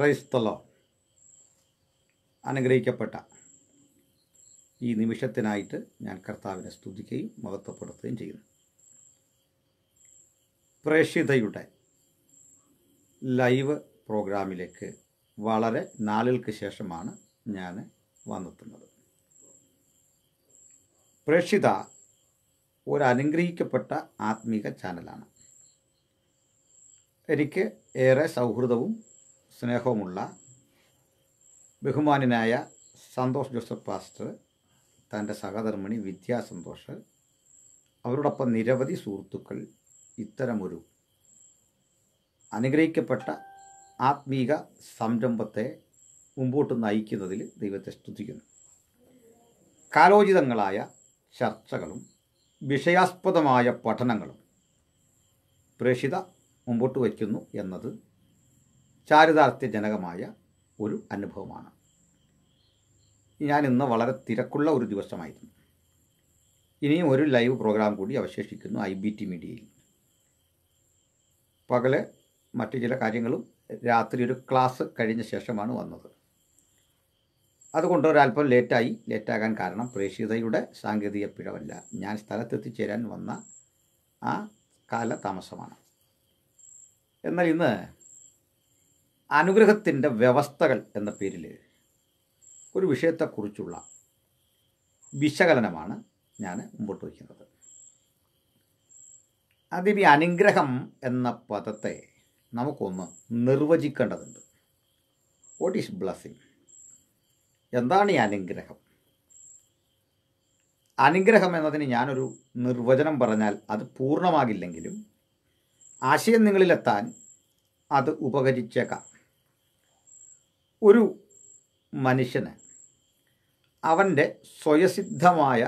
ക്രൈസ്തലോ അനുഗ്രഹിക്കപ്പെട്ട ഈ നിമിഷത്തിനായിട്ട് ഞാൻ കർത്താവിനെ സ്തുതിക്കുകയും മഹത്വപ്പെടുത്തുകയും ചെയ്യുന്നു പ്രേക്ഷിതയുടെ ലൈവ് പ്രോഗ്രാമിലേക്ക് വളരെ നാളുകൾക്ക് ശേഷമാണ് ഞാൻ വന്നെത്തുന്നത് പ്രേക്ഷിത ഒരു അനുഗ്രഹിക്കപ്പെട്ട ആത്മീക ചാനലാണ് എനിക്ക് ഏറെ സൗഹൃദവും സ്നേഹവുമുള്ള ബഹുമാനനായ സന്തോഷ് ജോസഫ് പാസ്റ്റർ തൻ്റെ സഹധർമ്മിണി വിദ്യാസന്തോഷ് അവരോടൊപ്പം നിരവധി സുഹൃത്തുക്കൾ ഇത്തരമൊരു അനുഗ്രഹിക്കപ്പെട്ട ആത്മീക സംരംഭത്തെ മുമ്പോട്ട് നയിക്കുന്നതിൽ ദൈവത്തെ സ്തുതിക്കുന്നു കാലോചിതങ്ങളായ ചർച്ചകളും വിഷയാസ്പദമായ പഠനങ്ങളും പ്രേഷിത മുമ്പോട്ട് വയ്ക്കുന്നു എന്നത് ചാരിതാർത്ഥ്യജനകമായ ഒരു അനുഭവമാണ് ഞാൻ ഇന്ന് വളരെ തിരക്കുള്ള ഒരു ദിവസമായിരുന്നു ഇനിയും ഒരു ലൈവ് പ്രോഗ്രാം കൂടി അവശേഷിക്കുന്നു ഐ ബി ടി മീഡിയയിൽ പകല് മറ്റു ചില കാര്യങ്ങളും രാത്രി ഒരു ക്ലാസ് കഴിഞ്ഞ ശേഷമാണ് വന്നത് അതുകൊണ്ട് ഒരല്പം ലേറ്റായി ലേറ്റാകാൻ കാരണം പ്രേക്ഷിതയുടെ സാങ്കേതിക പിഴവല്ല ഞാൻ സ്ഥലത്തെത്തിച്ചേരാൻ വന്ന ആ കാലതാമസമാണ് എന്നാൽ ഇന്ന് അനുഗ്രഹത്തിൻ്റെ വ്യവസ്ഥകൾ എന്ന പേരിൽ ഒരു വിഷയത്തെക്കുറിച്ചുള്ള വിശകലനമാണ് ഞാൻ മുമ്പോട്ട് വയ്ക്കുന്നത് ആദ്യം ഈ അനുഗ്രഹം എന്ന പദത്തെ നമുക്കൊന്ന് നിർവചിക്കേണ്ടതുണ്ട് വാട്ട് ഈസ് ബ്ലസ്സിങ് എന്താണ് ഈ അനുഗ്രഹം അനുഗ്രഹം എന്നതിന് ഞാനൊരു നിർവചനം പറഞ്ഞാൽ അത് പൂർണ്ണമാകില്ലെങ്കിലും ആശയം നിങ്ങളിലെത്താൻ അത് ഉപകരിച്ചേക്കാം ഒരു മനുഷ്യന് അവൻ്റെ സ്വയസിദ്ധമായ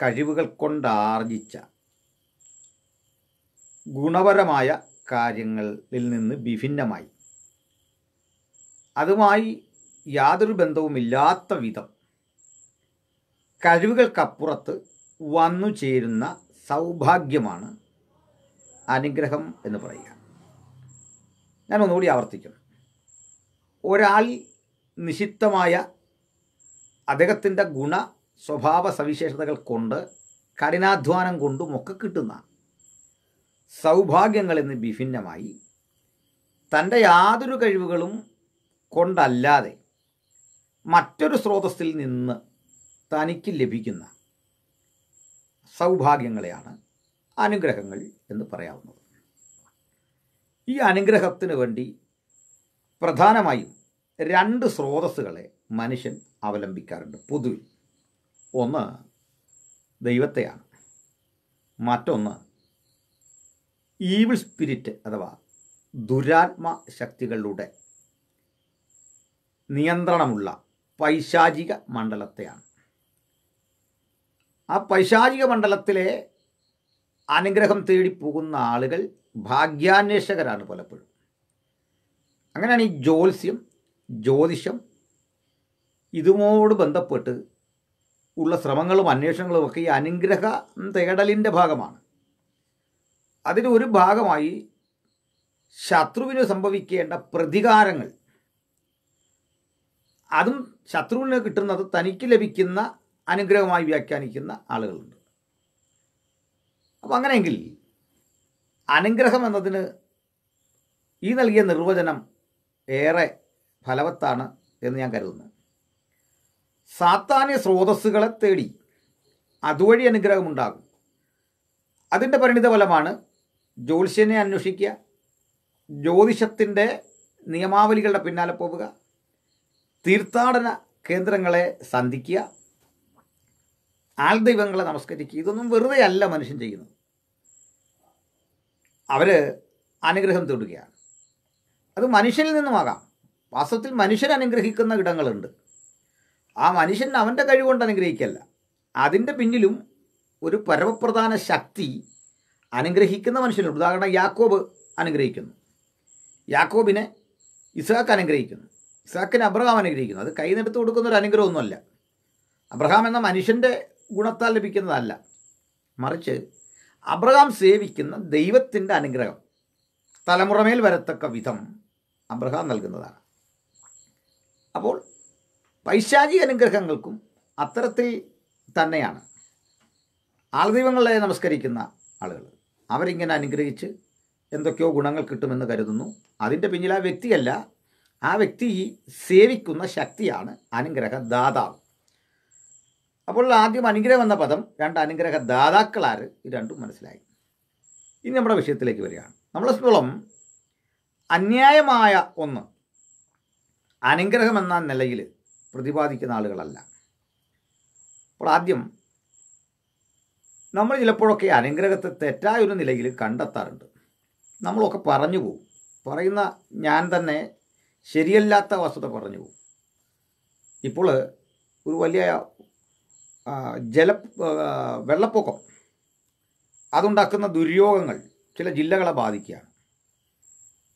കഴിവുകൾ കൊണ്ടാർജിച്ച ഗുണപരമായ കാര്യങ്ങളിൽ നിന്ന് വിഭിന്നമായി അതുമായി യാതൊരു ബന്ധവുമില്ലാത്ത വിധം കഴിവുകൾക്കപ്പുറത്ത് വന്നു ചേരുന്ന സൗഭാഗ്യമാണ് അനുഗ്രഹം എന്ന് പറയുക ഞാൻ ഒന്നുകൂടി ആവർത്തിക്കുന്നു ഒരാൾ നിഷിദ്ധമായ അദ്ദേഹത്തിൻ്റെ ഗുണ സ്വഭാവ സവിശേഷതകൾ കൊണ്ട് കഠിനാധ്വാനം കൊണ്ടും ഒക്കെ കിട്ടുന്ന സൗഭാഗ്യങ്ങളിൽ നിന്ന് വിഭിന്നമായി തൻ്റെ യാതൊരു കഴിവുകളും കൊണ്ടല്ലാതെ മറ്റൊരു സ്രോതസ്സിൽ നിന്ന് തനിക്ക് ലഭിക്കുന്ന സൗഭാഗ്യങ്ങളെയാണ് അനുഗ്രഹങ്ങൾ എന്ന് പറയാവുന്നത് ഈ അനുഗ്രഹത്തിന് വേണ്ടി പ്രധാനമായും രണ്ട് സ്രോതസ്സുകളെ മനുഷ്യൻ അവലംബിക്കാറുണ്ട് പൊതുവിൽ ഒന്ന് ദൈവത്തെയാണ് മറ്റൊന്ന് ഈവിൾ സ്പിരിറ്റ് അഥവാ ദുരാത്മ ശക്തികളുടെ നിയന്ത്രണമുള്ള പൈശാചിക മണ്ഡലത്തെയാണ് ആ പൈശാചിക മണ്ഡലത്തിലെ അനുഗ്രഹം തേടി പോകുന്ന ആളുകൾ ഭാഗ്യാന്വേഷകരാണ് പലപ്പോഴും അങ്ങനെയാണ് ഈ ജ്യോത്സ്യം ജ്യോതിഷം ഇതുമോട് ബന്ധപ്പെട്ട് ഉള്ള ശ്രമങ്ങളും അന്വേഷണങ്ങളും ഒക്കെ ഈ അനുഗ്രഹ തേടലിൻ്റെ ഭാഗമാണ് അതിൻ്റെ ഒരു ഭാഗമായി ശത്രുവിന് സംഭവിക്കേണ്ട പ്രതികാരങ്ങൾ അതും ശത്രുവിന് കിട്ടുന്നത് തനിക്ക് ലഭിക്കുന്ന അനുഗ്രഹമായി വ്യാഖ്യാനിക്കുന്ന ആളുകളുണ്ട് അപ്പം അങ്ങനെയെങ്കിൽ അനുഗ്രഹം എന്നതിന് ഈ നൽകിയ നിർവചനം ഏറെ ഫലവത്താണ് എന്ന് ഞാൻ കരുതുന്നു സാത്താന്യ സ്രോതസ്സുകളെ തേടി അതുവഴി അനുഗ്രഹമുണ്ടാകും അതിൻ്റെ പരിണിത ഫലമാണ് ജ്യോത്സ്യനെ അന്വേഷിക്കുക ജ്യോതിഷത്തിൻ്റെ നിയമാവലികളുടെ പിന്നാലെ പോവുക തീർത്ഥാടന കേന്ദ്രങ്ങളെ സന്ധിക്കുക ആൽദൈവങ്ങളെ നമസ്കരിക്കുക ഇതൊന്നും വെറുതെ അല്ല മനുഷ്യൻ ചെയ്യുന്നത് അവർ അനുഗ്രഹം തേടുകയാണ് അത് മനുഷ്യനിൽ നിന്നുമാകാം വാസ്തവത്തിൽ മനുഷ്യൻ അനുഗ്രഹിക്കുന്ന ഇടങ്ങളുണ്ട് ആ മനുഷ്യൻ അവൻ്റെ കഴിവുകൊണ്ട് അനുഗ്രഹിക്കല്ല അതിൻ്റെ പിന്നിലും ഒരു പരമപ്രധാന ശക്തി അനുഗ്രഹിക്കുന്ന മനുഷ്യനുണ്ട് ഉദാഹരണം യാക്കോബ് അനുഗ്രഹിക്കുന്നു യാക്കോബിനെ ഇസാഖ് അനുഗ്രഹിക്കുന്നു ഇസാഖിന് അബ്രഹാം അനുഗ്രഹിക്കുന്നു അത് കൈനെടുത്ത് കൊടുക്കുന്ന ഒരു അനുഗ്രഹമൊന്നുമല്ല അബ്രഹാം എന്ന മനുഷ്യൻ്റെ ഗുണത്താൽ ലഭിക്കുന്നതല്ല മറിച്ച് അബ്രഹാം സേവിക്കുന്ന ദൈവത്തിൻ്റെ അനുഗ്രഹം തലമുറമേൽ വരത്തക്ക വിധം അബ്രഹാം നൽകുന്നതാണ് അപ്പോൾ പൈശാചിക അനുഗ്രഹങ്ങൾക്കും അത്തരത്തിൽ തന്നെയാണ് ആൾദൈവങ്ങളെ നമസ്കരിക്കുന്ന ആളുകൾ അവരിങ്ങനെ അനുഗ്രഹിച്ച് എന്തൊക്കെയോ ഗുണങ്ങൾ കിട്ടുമെന്ന് കരുതുന്നു അതിൻ്റെ പിന്നിൽ ആ വ്യക്തിയല്ല ആ വ്യക്തി സേവിക്കുന്ന ശക്തിയാണ് അനുഗ്രഹ ദാതാവ് അപ്പോൾ ആദ്യം അനുഗ്രഹം എന്ന പദം രണ്ട് അനുഗ്രഹ ദാതാക്കളാർ ഇത് രണ്ടും മനസ്സിലായി ഇനി നമ്മുടെ വിഷയത്തിലേക്ക് വരികയാണ് നമ്മളെ സ്ഥലം അന്യായമായ ഒന്ന് അനുഗ്രഹമെന്ന നിലയിൽ പ്രതിപാദിക്കുന്ന ആളുകളല്ല അപ്പോൾ ആദ്യം നമ്മൾ ചിലപ്പോഴൊക്കെ അനുഗ്രഹത്തെ തെറ്റായ ഒരു നിലയിൽ കണ്ടെത്താറുണ്ട് നമ്മളൊക്കെ പറഞ്ഞു പോകും പറയുന്ന ഞാൻ തന്നെ ശരിയല്ലാത്ത വസ്തുത പറഞ്ഞു പോകും ഇപ്പോൾ ഒരു വലിയ ജല വെള്ളപ്പൊക്കം അതുണ്ടാക്കുന്ന ദുര്യോഗങ്ങൾ ചില ജില്ലകളെ ബാധിക്കുകയാണ്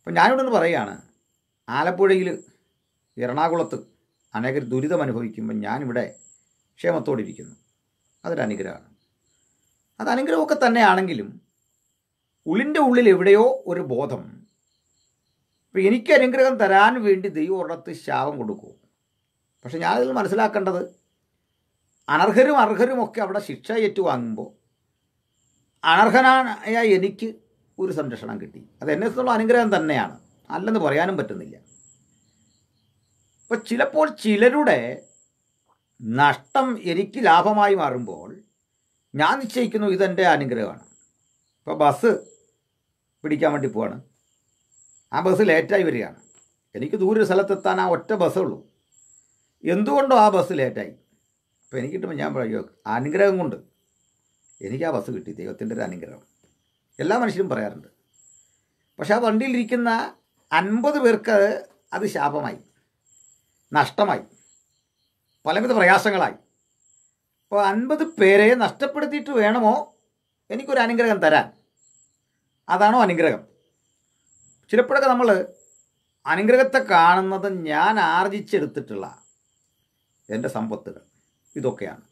അപ്പം ഞാനിവിടെ നിന്ന് പറയുകയാണ് ആലപ്പുഴയിൽ എറണാകുളത്ത് അനേകർ ദുരിതം അനുഭവിക്കുമ്പോൾ ഞാനിവിടെ ക്ഷേമത്തോടെ ഇരിക്കുന്നു അതൊരു അനുഗ്രഹമാണ് അത് അനുഗ്രഹമൊക്കെ തന്നെയാണെങ്കിലും ഉള്ളിൻ്റെ ഉള്ളിൽ എവിടെയോ ഒരു ബോധം ഇപ്പം എനിക്ക് അനുഗ്രഹം തരാൻ വേണ്ടി ദൈവം ഒരിടത്ത് ശാപം കൊടുക്കും പക്ഷെ ഞാനതിൽ മനസ്സിലാക്കേണ്ടത് അനർഹരും അർഹരുമൊക്കെ അവിടെ ശിക്ഷ ഏറ്റുവാങ്ങുമ്പോൾ അനർഹനായ എനിക്ക് ഒരു സംരക്ഷണം കിട്ടി അത് എന്നെ സംബന്ധിച്ചുള്ള അനുഗ്രഹം തന്നെയാണ് അല്ലെന്ന് പറയാനും പറ്റുന്നില്ല അപ്പോൾ ചിലപ്പോൾ ചിലരുടെ നഷ്ടം എനിക്ക് ലാഭമായി മാറുമ്പോൾ ഞാൻ നിശ്ചയിക്കുന്നു ഇതെൻ്റെ അനുഗ്രഹമാണ് ഇപ്പോൾ ബസ് പിടിക്കാൻ വേണ്ടി പോവാണ് ആ ബസ് ലേറ്റായി വരികയാണ് എനിക്ക് ദൂരെ സ്ഥലത്തെത്താൻ ആ ഒറ്റ ബസ്സേ ഉള്ളൂ എന്തുകൊണ്ടോ ആ ബസ് ലേറ്റായി അപ്പോൾ എനിക്ക് കിട്ടുമ്പോൾ ഞാൻ പറയുക അനുഗ്രഹം കൊണ്ട് എനിക്ക് ആ ബസ് കിട്ടി ദൈവത്തിൻ്റെ ഒരു അനുഗ്രഹം എല്ലാ മനുഷ്യരും പറയാറുണ്ട് പക്ഷെ ആ വണ്ടിയിലിരിക്കുന്ന അൻപത് പേർക്ക് അത് ശാപമായി നഷ്ടമായി പലവിധ പ്രയാസങ്ങളായി അപ്പോൾ അൻപത് പേരെ നഷ്ടപ്പെടുത്തിയിട്ട് വേണമോ എനിക്കൊരു അനുഗ്രഹം തരാൻ അതാണോ അനുഗ്രഹം ചിലപ്പോഴൊക്കെ നമ്മൾ അനുഗ്രഹത്തെ കാണുന്നത് ഞാൻ ആർജിച്ചെടുത്തിട്ടുള്ള എൻ്റെ സമ്പത്തുകൾ ഇതൊക്കെയാണ്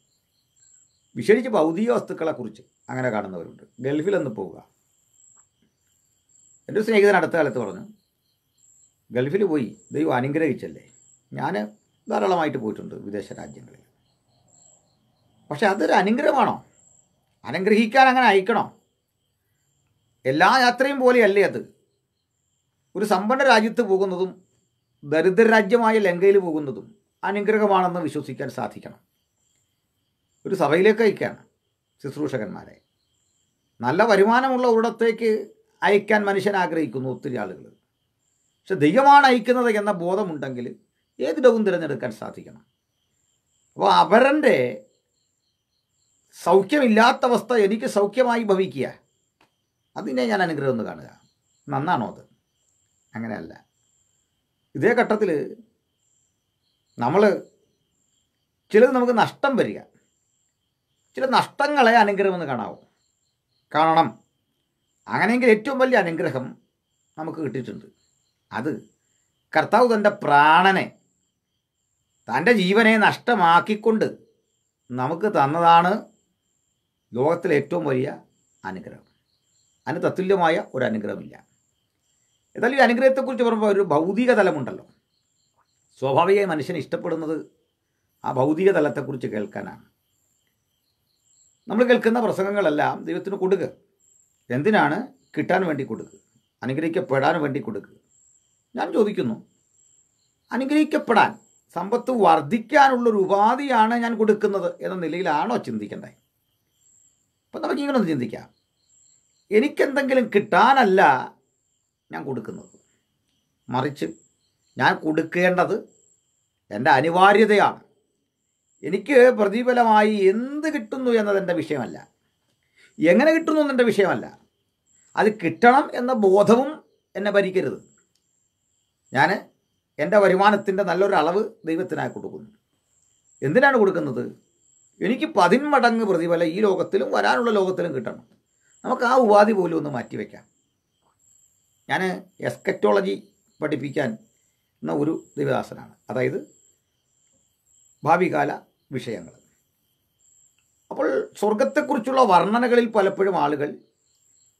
വിശേഷിച്ച് ഭൗതിക വസ്തുക്കളെക്കുറിച്ച് അങ്ങനെ കാണുന്നവരുണ്ട് ഗൾഫിലൊന്ന് പോവുക എൻ്റെ സ്നേഹിതൻ അടുത്ത കാലത്ത് പറഞ്ഞു ഗൾഫിൽ പോയി ദൈവം അനുഗ്രഹിച്ചല്ലേ ഞാൻ ധാരാളമായിട്ട് പോയിട്ടുണ്ട് വിദേശ രാജ്യങ്ങളിൽ പക്ഷെ അതൊരു അനുഗ്രഹമാണോ അനുഗ്രഹിക്കാൻ അങ്ങനെ അയക്കണോ എല്ലാ യാത്രയും പോലെയല്ലേ അത് ഒരു സമ്പന്ന രാജ്യത്ത് പോകുന്നതും ദരിദ്ര രാജ്യമായ ലങ്കയിൽ പോകുന്നതും അനുഗ്രഹമാണെന്ന് വിശ്വസിക്കാൻ സാധിക്കണം ഒരു സഭയിലേക്ക് അയക്കുകയാണ് ശുശ്രൂഷകന്മാരെ നല്ല വരുമാനമുള്ള ഒരിടത്തേക്ക് അയക്കാൻ മനുഷ്യൻ ആഗ്രഹിക്കുന്നു ഒത്തിരി ആളുകൾ പക്ഷെ ദൈവമാണ് അയക്കുന്നത് എന്ന ബോധമുണ്ടെങ്കിൽ ഏത് ഇടവും തിരഞ്ഞെടുക്കാൻ സാധിക്കണം അപ്പോൾ അവരൻ്റെ സൗഖ്യമില്ലാത്ത അവസ്ഥ എനിക്ക് സൗഖ്യമായി ഭവിക്കുക അതിനെ ഞാൻ അനുഗ്രഹം ഒന്ന് കാണുക നന്നാണോ അത് അങ്ങനെയല്ല ഇതേ ഘട്ടത്തിൽ നമ്മൾ ചിലത് നമുക്ക് നഷ്ടം വരിക ചില നഷ്ടങ്ങളെ അനുഗ്രഹമെന്ന് കാണാവും കാണണം അങ്ങനെയെങ്കിൽ ഏറ്റവും വലിയ അനുഗ്രഹം നമുക്ക് കിട്ടിയിട്ടുണ്ട് അത് കർത്താവ് തൻ്റെ പ്രാണനെ തൻ്റെ ജീവനെ നഷ്ടമാക്കിക്കൊണ്ട് നമുക്ക് തന്നതാണ് ലോകത്തിലെ ഏറ്റവും വലിയ അനുഗ്രഹം അതിന് തത്തുല്യമായ ഒരു അനുഗ്രഹമില്ല എന്നാലും ഈ അനുഗ്രഹത്തെക്കുറിച്ച് പറയുമ്പോൾ ഒരു ഭൗതിക തലമുണ്ടല്ലോ സ്വാഭാവികമായി മനുഷ്യൻ ഇഷ്ടപ്പെടുന്നത് ആ ഭൗതിക തലത്തെക്കുറിച്ച് കേൾക്കാനാണ് നമ്മൾ കേൾക്കുന്ന പ്രസംഗങ്ങളെല്ലാം ദൈവത്തിന് കൊടുക്കുക എന്തിനാണ് കിട്ടാൻ വേണ്ടി കൊടുക്കുക അനുഗ്രഹിക്കപ്പെടാൻ വേണ്ടി കൊടുക്കുക ഞാൻ ചോദിക്കുന്നു അനുഗ്രഹിക്കപ്പെടാൻ സമ്പത്ത് വർദ്ധിക്കാനുള്ളൊരു ഉപാധിയാണ് ഞാൻ കൊടുക്കുന്നത് എന്ന നിലയിലാണോ ചിന്തിക്കേണ്ടത് അപ്പം നമുക്ക് ഇങ്ങനെ ഒന്ന് ചിന്തിക്കാം എനിക്കെന്തെങ്കിലും കിട്ടാനല്ല ഞാൻ കൊടുക്കുന്നത് മറിച്ച് ഞാൻ കൊടുക്കേണ്ടത് എൻ്റെ അനിവാര്യതയാണ് എനിക്ക് പ്രതിഫലമായി എന്ത് കിട്ടുന്നു എന്നതെൻ്റെ വിഷയമല്ല എങ്ങനെ കിട്ടുന്നു എന്നെ വിഷയമല്ല അത് കിട്ടണം എന്ന ബോധവും എന്നെ ഭരിക്കരുത് ഞാൻ എൻ്റെ വരുമാനത്തിൻ്റെ നല്ലൊരു അളവ് ദൈവത്തിനായി കൊടുക്കുന്നു എന്തിനാണ് കൊടുക്കുന്നത് എനിക്ക് പതിന്മടങ്ങ് പ്രതിഫലം ഈ ലോകത്തിലും വരാനുള്ള ലോകത്തിലും കിട്ടണം നമുക്ക് ആ ഉപാധി പോലും ഒന്ന് മാറ്റിവെക്കാം ഞാൻ എസ്കറ്റോളജി പഠിപ്പിക്കാൻ എന്ന ഒരു ദേവദാസനാണ് അതായത് ഭാവികാല വിഷയങ്ങൾ അപ്പോൾ സ്വർഗത്തെക്കുറിച്ചുള്ള വർണ്ണനകളിൽ പലപ്പോഴും ആളുകൾ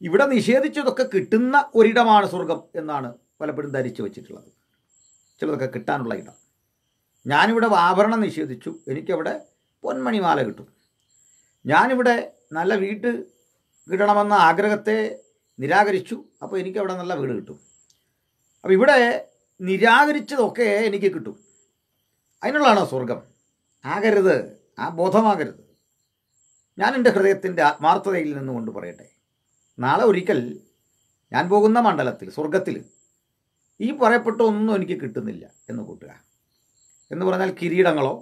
ഇവിടെ നിഷേധിച്ചതൊക്കെ കിട്ടുന്ന ഒരിടമാണ് സ്വർഗം എന്നാണ് പലപ്പോഴും ധരിച്ചു വച്ചിട്ടുള്ളത് ചിലതൊക്കെ കിട്ടാനുള്ള ഇടം ഞാനിവിടെ ആഭരണം നിഷേധിച്ചു എനിക്കവിടെ പൊന്മണിമാല കിട്ടും ഞാനിവിടെ നല്ല വീട് കിട്ടണമെന്ന ആഗ്രഹത്തെ നിരാകരിച്ചു അപ്പോൾ എനിക്കവിടെ നല്ല വീട് കിട്ടും അപ്പോൾ ഇവിടെ നിരാകരിച്ചതൊക്കെ എനിക്ക് കിട്ടും അതിനുള്ളതാണോ സ്വർഗം ആകരുത് ആ ബോധമാകരുത് ഞാൻ എൻ്റെ ഹൃദയത്തിൻ്റെ ആത്മാർത്ഥതയിൽ നിന്ന് കൊണ്ട് പറയട്ടെ നാളെ ഒരിക്കൽ ഞാൻ പോകുന്ന മണ്ഡലത്തിൽ സ്വർഗത്തിൽ ഈ പറയപ്പെട്ട ഒന്നും എനിക്ക് കിട്ടുന്നില്ല എന്ന് കൂട്ടുക എന്ന് പറഞ്ഞാൽ കിരീടങ്ങളോ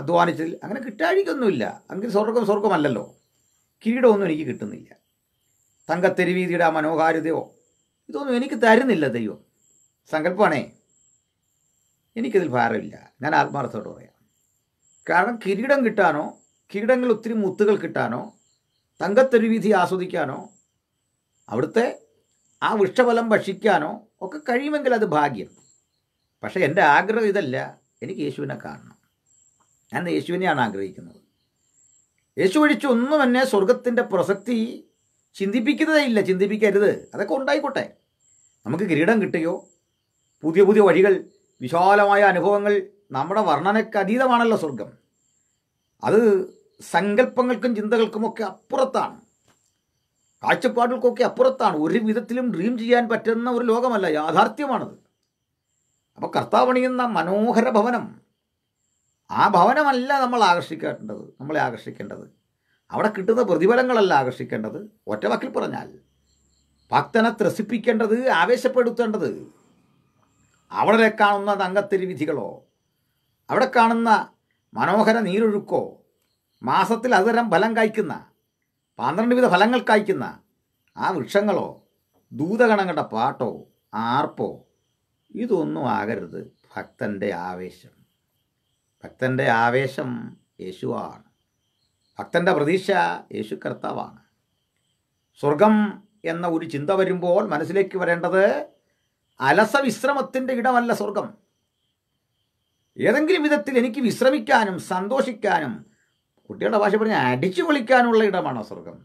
അധ്വാനിച്ചതിൽ അങ്ങനെ കിട്ടാഴിക്കൊന്നുമില്ല അങ്ങനെ സ്വർഗം സ്വർഗമല്ലല്ലോ കിരീടമൊന്നും എനിക്ക് കിട്ടുന്നില്ല തങ്കത്തെരുവീതിയുടെ ആ മനോഹാരിതയോ ഇതൊന്നും എനിക്ക് തരുന്നില്ല ദൈവം സങ്കല്പമാണേ എനിക്കതിൽ ഭാരമില്ല ഞാൻ ആത്മാർത്ഥത്തോട് പറയാം കാരണം കിരീടം കിട്ടാനോ കീടങ്ങൾ ഒത്തിരി മുത്തുകൾ കിട്ടാനോ തങ്കത്തൊരുവിധി ആസ്വദിക്കാനോ അവിടുത്തെ ആ വൃക്ഷഫലം ഭക്ഷിക്കാനോ ഒക്കെ കഴിയുമെങ്കിൽ അത് ഭാഗ്യം പക്ഷേ എൻ്റെ ആഗ്രഹം ഇതല്ല എനിക്ക് യേശുവിനെ കാണണം ഞാൻ യേശുവിനെയാണ് ആഗ്രഹിക്കുന്നത് യേശു ഒഴിച്ചൊന്നും എന്നെ സ്വർഗത്തിൻ്റെ പ്രസക്തി ചിന്തിപ്പിക്കുന്നതേ ഇല്ല ചിന്തിപ്പിക്കരുത് അതൊക്കെ ഉണ്ടായിക്കോട്ടെ നമുക്ക് കിരീടം കിട്ടുകയോ പുതിയ പുതിയ വഴികൾ വിശാലമായ അനുഭവങ്ങൾ നമ്മുടെ വർണ്ണനയ്ക്ക് അതീതമാണല്ലോ സ്വർഗം അത് സങ്കല്പങ്ങൾക്കും ചിന്തകൾക്കുമൊക്കെ അപ്പുറത്താണ് കാഴ്ചപ്പാടുകൾക്കൊക്കെ അപ്പുറത്താണ് ഒരു വിധത്തിലും ഡ്രീം ചെയ്യാൻ പറ്റുന്ന ഒരു ലോകമല്ല യാഥാർത്ഥ്യമാണത് അപ്പോൾ കർത്താവണിയുന്ന മനോഹര ഭവനം ആ ഭവനമല്ല നമ്മൾ ആകർഷിക്കേണ്ടത് നമ്മളെ ആകർഷിക്കേണ്ടത് അവിടെ കിട്ടുന്ന പ്രതിഫലങ്ങളല്ല ആകർഷിക്കേണ്ടത് ഒറ്റവാക്കിൽ പറഞ്ഞാൽ ഭക്തനെ ത്രസിപ്പിക്കേണ്ടത് ആവേശപ്പെടുത്തേണ്ടത് അവിടെ കാണുന്ന തങ്കത്തിരി വിധികളോ അവിടെ കാണുന്ന മനോഹര നീരൊഴുക്കോ മാസത്തിൽ അതുതരം ഫലം കായ്ക്കുന്ന പന്ത്രണ്ട് വിധ ഫലങ്ങൾ കായ്ക്കുന്ന ആ വൃക്ഷങ്ങളോ ദൂതഗണങ്ങളുടെ പാട്ടോ ആർപ്പോ ഇതൊന്നും ആകരുത് ഭക്തൻ്റെ ആവേശം ഭക്തൻ്റെ ആവേശം യേശുവാണ് ഭക്തൻ്റെ പ്രതീക്ഷ യേശു കർത്താവാണ് സ്വർഗം എന്ന ഒരു ചിന്ത വരുമ്പോൾ മനസ്സിലേക്ക് വരേണ്ടത് അലസ ഇടമല്ല സ്വർഗം ഏതെങ്കിലും വിധത്തിൽ എനിക്ക് വിശ്രമിക്കാനും സന്തോഷിക്കാനും കുട്ടികളുടെ ഭാഷ പറഞ്ഞാൽ അടിച്ചു പൊളിക്കാനുള്ള ഇടമാണോ സ്വർഗം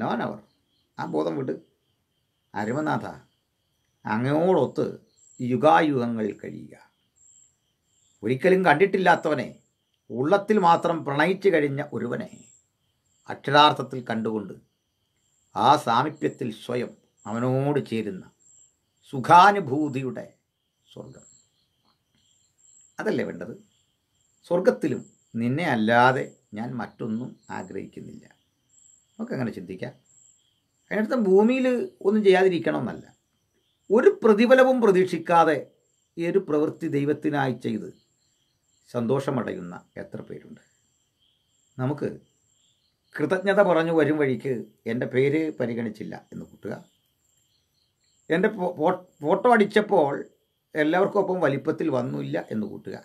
നോൻ അവർ ആ ബോധം വിട് അരുമനാഥ അങ്ങോടൊത്ത് യുഗായുഗങ്ങളിൽ കഴിയുക ഒരിക്കലും കണ്ടിട്ടില്ലാത്തവനെ ഉള്ളത്തിൽ മാത്രം പ്രണയിച്ചു കഴിഞ്ഞ ഒരുവനെ അക്ഷരാർത്ഥത്തിൽ കണ്ടുകൊണ്ട് ആ സാമീപ്യത്തിൽ സ്വയം അവനോട് ചേരുന്ന സുഖാനുഭൂതിയുടെ സ്വർഗം അതല്ലേ വേണ്ടത് സ്വർഗത്തിലും നിന്നെ അല്ലാതെ ഞാൻ മറ്റൊന്നും ആഗ്രഹിക്കുന്നില്ല നമുക്ക് അങ്ങനെ ചിന്തിക്കാം അതിനർത്ഥം ഭൂമിയിൽ ഒന്നും ചെയ്യാതിരിക്കണം എന്നല്ല ഒരു പ്രതിഫലവും പ്രതീക്ഷിക്കാതെ ഈ ഒരു പ്രവൃത്തി ദൈവത്തിനായി ചെയ്ത് സന്തോഷമടയുന്ന എത്ര പേരുണ്ട് നമുക്ക് കൃതജ്ഞത പറഞ്ഞു വരും വഴിക്ക് എൻ്റെ പേര് പരിഗണിച്ചില്ല എന്ന് കൂട്ടുക എൻ്റെ ഫോട്ടോ അടിച്ചപ്പോൾ എല്ലാവർക്കും ഒപ്പം വലിപ്പത്തിൽ വന്നില്ല എന്ന് കൂട്ടുക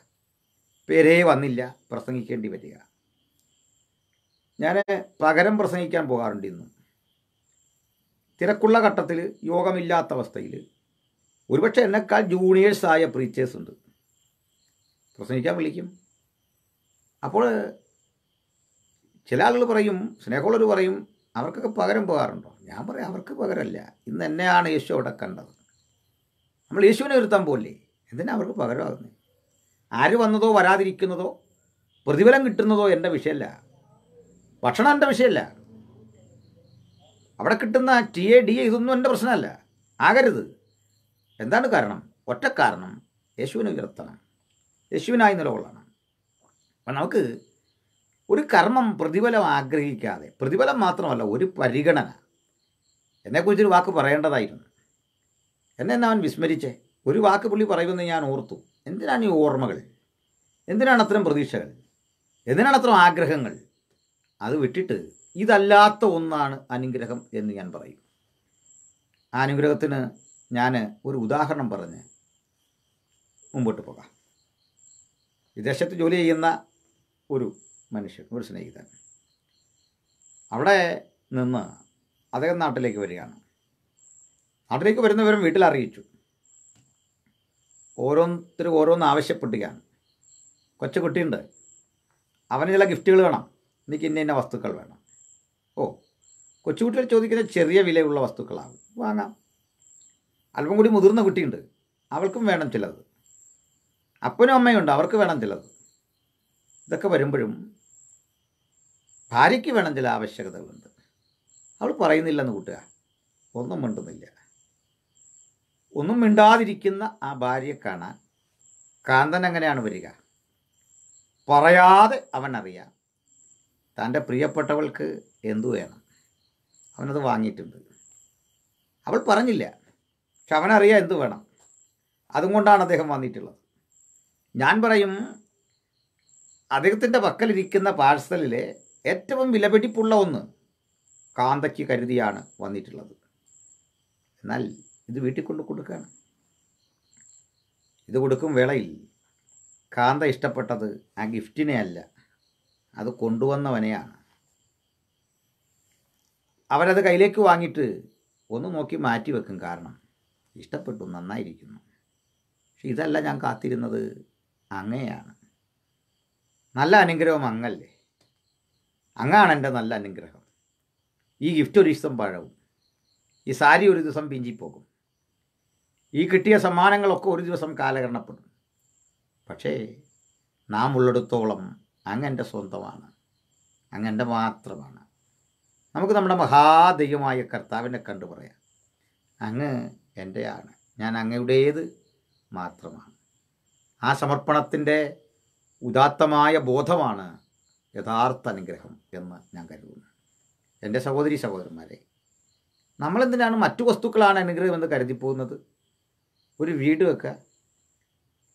പേരേ വന്നില്ല പ്രസംഗിക്കേണ്ടി വരിക ഞാൻ പകരം പ്രസംഗിക്കാൻ പോകാറുണ്ട് ഇന്നും തിരക്കുള്ള ഘട്ടത്തിൽ യോഗമില്ലാത്ത അവസ്ഥയിൽ ഒരുപക്ഷെ എന്നെക്കാൾ ജൂനിയേഴ്സായ പ്രീച്ചേഴ്സ് ഉണ്ട് പ്രസംഗിക്കാൻ വിളിക്കും അപ്പോൾ ചില ആളുകൾ പറയും സ്നേഹമുള്ളവർ പറയും അവർക്കൊക്കെ പകരം പോകാറുണ്ടോ ഞാൻ പറയും അവർക്ക് പകരമല്ല ഇന്ന് എന്നെയാണ് യേശു അവിടെ കണ്ടത് നമ്മൾ യേശുവിനെ വരുത്താൻ പോലെ എന്തിനാ അവർക്ക് പകരമാകുന്നത് ആര് വന്നതോ വരാതിരിക്കുന്നതോ പ്രതിഫലം കിട്ടുന്നതോ എൻ്റെ വിഷയമല്ല ഭക്ഷണം എൻ്റെ വിഷയമല്ല അവിടെ കിട്ടുന്ന ടി എ ഡി എ ഇതൊന്നും എൻ്റെ പ്രശ്നമല്ല ആകരുത് എന്താണ് കാരണം ഒറ്റ കാരണം യേശുവിനെ ഉയർത്തണം യേശുവിനായി നിലകൊള്ളണം അപ്പം നമുക്ക് ഒരു കർമ്മം പ്രതിഫലം ആഗ്രഹിക്കാതെ പ്രതിഫലം മാത്രമല്ല ഒരു പരിഗണന എന്നെക്കുറിച്ചൊരു വാക്ക് പറയേണ്ടതായിരുന്നു എന്നെ അവൻ വിസ്മരിച്ചേ ഒരു വാക്ക് പുള്ളി പറയുമെന്ന് ഞാൻ ഓർത്തു എന്തിനാണ് ഈ ഓർമ്മകൾ എന്തിനാണ് അത്തരം പ്രതീക്ഷകൾ എന്തിനാണ് അത്തരം ആഗ്രഹങ്ങൾ അത് വിട്ടിട്ട് ഇതല്ലാത്ത ഒന്നാണ് അനുഗ്രഹം എന്ന് ഞാൻ പറയും അനുഗ്രഹത്തിന് ഞാൻ ഒരു ഉദാഹരണം പറഞ്ഞ് മുമ്പോട്ട് പോകാം വിദേശത്ത് ജോലി ചെയ്യുന്ന ഒരു മനുഷ്യൻ ഒരു സ്നേഹിതൻ അവിടെ നിന്ന് അദ്ദേഹം നാട്ടിലേക്ക് വരികയാണ് നാട്ടിലേക്ക് വരുന്നവരും വീട്ടിൽ അറിയിച്ചു ഓരോരുത്തരും ഓരോന്ന് ആവശ്യപ്പെട്ടുകയാണ് കൊച്ചു കുട്ടിയുണ്ട് അവന് ചില ഗിഫ്റ്റുകൾ വേണം എനിക്ക് ഇന്ന ഇന്ന വസ്തുക്കൾ വേണം ഓ കൊച്ചുകുട്ടികൾ ചോദിക്കുന്ന ചെറിയ വിലയുള്ള വസ്തുക്കളാണ് വാങ്ങാം അല്പം കൂടി മുതിർന്ന കുട്ടിയുണ്ട് അവൾക്കും വേണം ചിലത് അപ്പനും അമ്മയുണ്ട് അവർക്ക് വേണം ചിലത് ഇതൊക്കെ വരുമ്പോഴും ഭാര്യയ്ക്ക് വേണം ചില ആവശ്യകതകളുണ്ട് അവൾ പറയുന്നില്ലെന്ന് കൂട്ടുക ഒന്നും മിണ്ടുന്നില്ല ഒന്നും മിണ്ടാതിരിക്കുന്ന ആ ഭാര്യയെ കാണാൻ കാന്തൻ എങ്ങനെയാണ് വരിക പറയാതെ അവൻ അറിയാം തൻ്റെ പ്രിയപ്പെട്ടവൾക്ക് എന്തു വേണം അവനത് വാങ്ങിയിട്ടുണ്ട് അവൾ പറഞ്ഞില്ല പക്ഷെ അവനറിയാം എന്തു വേണം അതും കൊണ്ടാണ് അദ്ദേഹം വന്നിട്ടുള്ളത് ഞാൻ പറയും അദ്ദേഹത്തിൻ്റെ പക്കലിരിക്കുന്ന പാഴ്സലിലെ ഏറ്റവും വിലപിടിപ്പുള്ള ഒന്ന് കാന്തയ്ക്ക് കരുതിയാണ് വന്നിട്ടുള്ളത് എന്നാൽ ഇത് വീട്ടിൽ കൊണ്ട് കൊടുക്കുകയാണ് ഇത് കൊടുക്കും വേളയിൽ കാന്ത ഇഷ്ടപ്പെട്ടത് ആ ഗിഫ്റ്റിനെ അല്ല അത് കൊണ്ടുവന്നവനെയാണ് അവരത് കയ്യിലേക്ക് വാങ്ങിയിട്ട് ഒന്ന് നോക്കി മാറ്റി വെക്കും കാരണം ഇഷ്ടപ്പെട്ടു നന്നായിരിക്കുന്നു പക്ഷെ ഇതല്ല ഞാൻ കാത്തിരുന്നത് അങ്ങയാണ് നല്ല അനുഗ്രഹം അങ്ങല്ലേ അങ്ങാണ് എൻ്റെ നല്ല അനുഗ്രഹം ഈ ഗിഫ്റ്റ് ഒരു ദിവസം പഴവും ഈ സാരി ഒരു ദിവസം പിഞ്ചിപ്പോകും ഈ കിട്ടിയ സമ്മാനങ്ങളൊക്കെ ഒരു ദിവസം കാലഗണപ്പെടും പക്ഷേ നാം ഉള്ളിടത്തോളം അങ്ങൻ്റെ സ്വന്തമാണ് അങ്ങൻ്റെ മാത്രമാണ് നമുക്ക് നമ്മുടെ മഹാദൈവമായ കർത്താവിനെ കണ്ടു പറയാം അങ്ങ് എൻ്റെയാണ് ഞാൻ അങ്ങയുടേത് മാത്രമാണ് ആ സമർപ്പണത്തിൻ്റെ ഉദാത്തമായ ബോധമാണ് യഥാർത്ഥ അനുഗ്രഹം എന്ന് ഞാൻ കരുതുന്നു എൻ്റെ സഹോദരി സഹോദരന്മാരെ നമ്മളെന്തിനാണ് മറ്റു വസ്തുക്കളാണ് അനുഗ്രഹം എന്ന് കരുതി പോകുന്നത് ഒരു വീട് വെക്കുക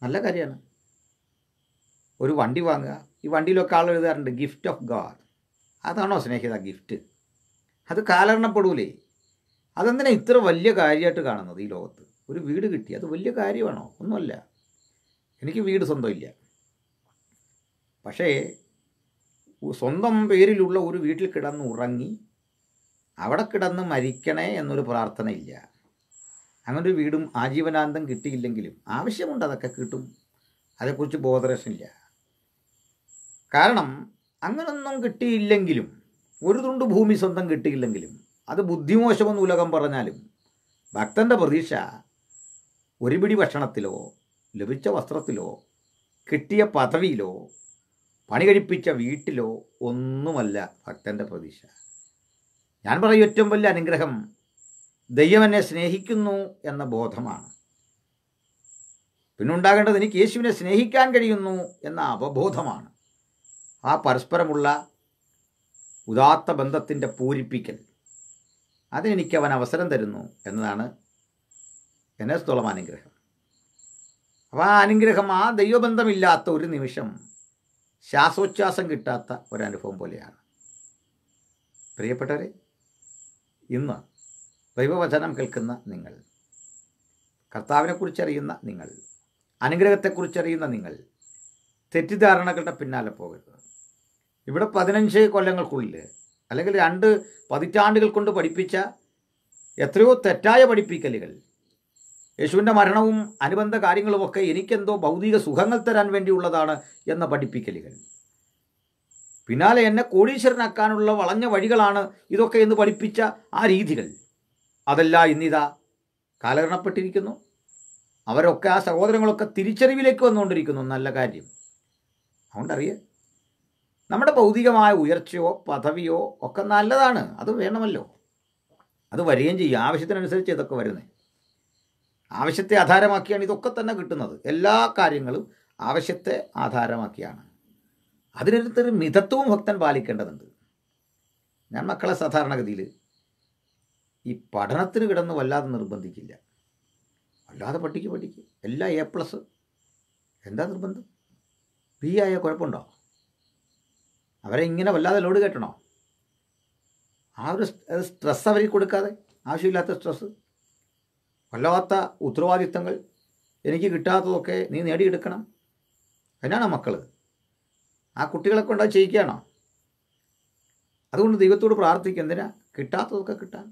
നല്ല കാര്യമാണ് ഒരു വണ്ടി വാങ്ങുക ഈ വണ്ടിയിലൊക്കെ ആൾ എഴുതാറുണ്ട് ഗിഫ്റ്റ് ഓഫ് ഗാഡ് അതാണോ സ്നേഹിത ഗിഫ്റ്റ് അത് കാലരണപ്പെടൂലേ അതെന്തിനാ ഇത്ര വലിയ കാര്യമായിട്ട് കാണുന്നത് ഈ ലോകത്ത് ഒരു വീട് കിട്ടി അത് വലിയ കാര്യമാണോ ഒന്നുമല്ല എനിക്ക് വീട് സ്വന്തമില്ല പക്ഷേ സ്വന്തം പേരിലുള്ള ഒരു വീട്ടിൽ കിടന്ന് ഉറങ്ങി അവിടെ കിടന്ന് മരിക്കണേ എന്നൊരു പ്രാർത്ഥനയില്ല അങ്ങനൊരു വീടും ആജീവനാന്തം കിട്ടിയില്ലെങ്കിലും ആവശ്യമുണ്ട് അതൊക്കെ കിട്ടും അതേക്കുറിച്ച് ബോധരക്ഷനില്ല കാരണം അങ്ങനൊന്നും കിട്ടിയില്ലെങ്കിലും ഒരു തുണ്ട് ഭൂമി സ്വന്തം കിട്ടിയില്ലെങ്കിലും അത് ബുദ്ധിമോശമെന്ന് ഉലകം പറഞ്ഞാലും ഭക്തൻ്റെ പ്രതീക്ഷ ഒരു പിടി ഭക്ഷണത്തിലോ ലഭിച്ച വസ്ത്രത്തിലോ കിട്ടിയ പദവിയിലോ പണി കഴിപ്പിച്ച വീട്ടിലോ ഒന്നുമല്ല ഭക്തൻ്റെ പ്രതീക്ഷ ഞാൻ പറയും ഏറ്റവും വലിയ അനുഗ്രഹം ദൈവം എന്നെ സ്നേഹിക്കുന്നു എന്ന ബോധമാണ് പിന്നുണ്ടാകേണ്ടത് എനിക്ക് യേശുവിനെ സ്നേഹിക്കാൻ കഴിയുന്നു എന്ന അവബോധമാണ് ആ പരസ്പരമുള്ള ഉദാത്ത ബന്ധത്തിൻ്റെ പൂരിപ്പിക്കൽ അതിനെനിക്ക് അവൻ അവസരം തരുന്നു എന്നതാണ് എന്നെ സ്ഥലം അനുഗ്രഹം അപ്പോൾ ആ അനുഗ്രഹം ആ ദൈവബന്ധമില്ലാത്ത ഒരു നിമിഷം ശ്വാസോച്ഛ്വാസം കിട്ടാത്ത ഒരനുഭവം പോലെയാണ് പ്രിയപ്പെട്ടവരെ ഇന്ന് ദൈവവചനം കേൾക്കുന്ന നിങ്ങൾ കർത്താവിനെക്കുറിച്ചറിയുന്ന നിങ്ങൾ അനുഗ്രഹത്തെക്കുറിച്ചറിയുന്ന നിങ്ങൾ തെറ്റിദ്ധാരണകളുടെ പിന്നാലെ പോകരുത് ഇവിടെ പതിനഞ്ച് കൊല്ലങ്ങൾക്കുള്ളിൽ അല്ലെങ്കിൽ രണ്ട് പതിറ്റാണ്ടുകൾ കൊണ്ട് പഠിപ്പിച്ച എത്രയോ തെറ്റായ പഠിപ്പിക്കലുകൾ യേശുവിൻ്റെ മരണവും അനുബന്ധ കാര്യങ്ങളുമൊക്കെ എനിക്കെന്തോ ഭൗതിക സുഖങ്ങൾ തരാൻ വേണ്ടിയുള്ളതാണ് എന്ന പഠിപ്പിക്കലുകൾ പിന്നാലെ എന്നെ കോടീശ്വരനാക്കാനുള്ള വളഞ്ഞ വഴികളാണ് ഇതൊക്കെ എന്ന് പഠിപ്പിച്ച ആ രീതികൾ അതല്ല ഇന്നിതാ കാലഹരണപ്പെട്ടിരിക്കുന്നു അവരൊക്കെ ആ സഹോദരങ്ങളൊക്കെ തിരിച്ചറിവിലേക്ക് വന്നുകൊണ്ടിരിക്കുന്നു നല്ല കാര്യം അതുകൊണ്ടറിയേ നമ്മുടെ ഭൗതികമായ ഉയർച്ചയോ പദവിയോ ഒക്കെ നല്ലതാണ് അത് വേണമല്ലോ അത് വരികയും ചെയ്യും ആവശ്യത്തിനനുസരിച്ച് ഇതൊക്കെ വരുന്നത് ആവശ്യത്തെ ആധാരമാക്കിയാണ് ഇതൊക്കെ തന്നെ കിട്ടുന്നത് എല്ലാ കാര്യങ്ങളും ആവശ്യത്തെ ആധാരമാക്കിയാണ് അതിനൊരു മിതത്വവും ഭക്തൻ പാലിക്കേണ്ടതുണ്ട് ഞാൻ മക്കളെ സാധാരണഗതിയിൽ ഈ പഠനത്തിന് കിടന്ന് വല്ലാതെ നിർബന്ധിക്കില്ല അല്ലാതെ പഠിക്കും പഠിക്കും എല്ലാ എ പ്ലസ് എന്താ നിർബന്ധം ബി ആയ കുഴപ്പമുണ്ടോ അവരെ ഇങ്ങനെ വല്ലാതെ ലോഡ് കേട്ടണോ ആ ഒരു സ്ട്രെസ് അവരിൽ കൊടുക്കാതെ ആവശ്യമില്ലാത്ത സ്ട്രെസ് വല്ലാത്ത ഉത്തരവാദിത്തങ്ങൾ എനിക്ക് കിട്ടാത്തതൊക്കെ നീ നേടിയെടുക്കണം അതിനാണോ മക്കൾ ആ കുട്ടികളെ കൊണ്ട് അത് ചെയ്യിക്കുകയാണോ അതുകൊണ്ട് ദൈവത്തോട് പ്രാർത്ഥിക്കുക എന്തിനാ കിട്ടാത്തതൊക്കെ കിട്ടാൻ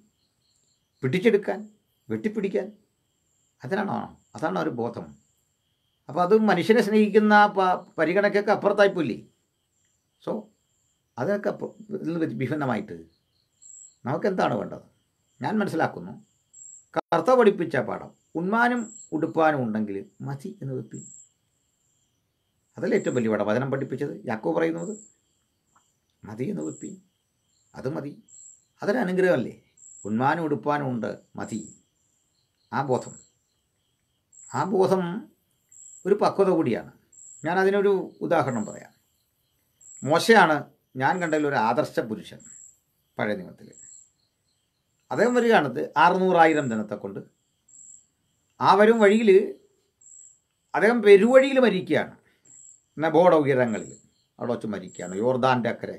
പിടിച്ചെടുക്കാൻ വെട്ടിപ്പിടിക്കാൻ അതിനാണോ അതാണ് ഒരു ബോധം അപ്പോൾ അത് മനുഷ്യനെ സ്നേഹിക്കുന്ന പരിഗണനയ്ക്കൊക്കെ അപ്പുറത്തായിപ്പോയില്ലേ സോ അതൊക്കെ ഇതിൽ വിഭിന്നമായിട്ട് നമുക്കെന്താണ് വേണ്ടത് ഞാൻ മനസ്സിലാക്കുന്നു കർത്ത പഠിപ്പിച്ച പാഠം ഉണ്മാനും ഉടുപ്പാനും ഉണ്ടെങ്കിൽ മതി എന്ന് വെപ്പി അതല്ല ഏറ്റവും വലിയ പാഠം വചനം പഠിപ്പിച്ചത് യാക്കോ പറയുന്നത് മതി എന്ന് വെപ്പി അത് മതി അതൊരു അനുഗ്രഹമല്ലേ ഉണ്മാനും ഉടുപ്പാനും ഉണ്ട് മതി ആ ബോധം ആ ബോധം ഒരു പക്വത കൂടിയാണ് ഞാൻ അതിനൊരു ഉദാഹരണം പറയാം മോശയാണ് ഞാൻ കണ്ടതിൽ ഒരു ആദർശ പുരുഷൻ പഴയ നിയമത്തിൽ അദ്ദേഹം വരികയാണത് അറുന്നൂറായിരം ജനത്തെ കൊണ്ട് ആ വരും വഴിയിൽ അദ്ദേഹം പെരുവഴിയിൽ മരിക്കുകയാണ് ബോഡ ഉയരങ്ങളിൽ അവിടെ വെച്ച് മരിക്കുകയാണ് യോർദാൻ്റെ അക്കരെ